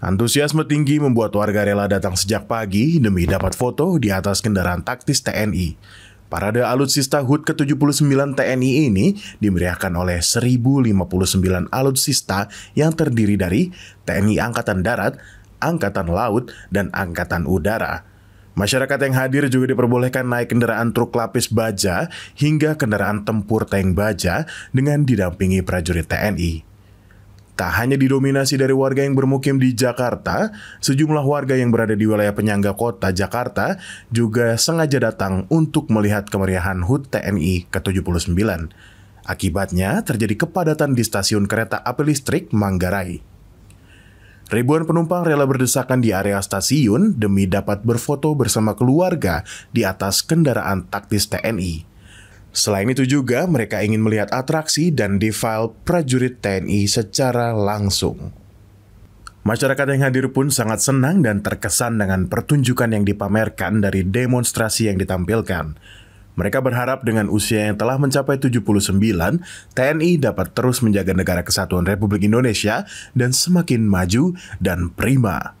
Antusiasme tinggi membuat warga rela datang sejak pagi demi dapat foto di atas kendaraan taktis TNI. Parade alutsista HUT ke-79 TNI ini dimeriahkan oleh 1059 alutsista yang terdiri dari TNI Angkatan Darat, Angkatan Laut, dan Angkatan Udara. Masyarakat yang hadir juga diperbolehkan naik kendaraan truk lapis baja hingga kendaraan tempur tank baja dengan didampingi prajurit TNI. Tak hanya didominasi dari warga yang bermukim di Jakarta, sejumlah warga yang berada di wilayah penyangga kota Jakarta juga sengaja datang untuk melihat kemeriahan HUT TNI ke-79. Akibatnya, terjadi kepadatan di stasiun kereta api listrik Manggarai. Ribuan penumpang rela berdesakan di area stasiun demi dapat berfoto bersama keluarga di atas kendaraan taktis TNI. Selain itu juga mereka ingin melihat atraksi dan defile prajurit TNI secara langsung. Masyarakat yang hadir pun sangat senang dan terkesan dengan pertunjukan yang dipamerkan dari demonstrasi yang ditampilkan. Mereka berharap dengan usia yang telah mencapai 79, TNI dapat terus menjaga negara kesatuan Republik Indonesia dan semakin maju dan prima.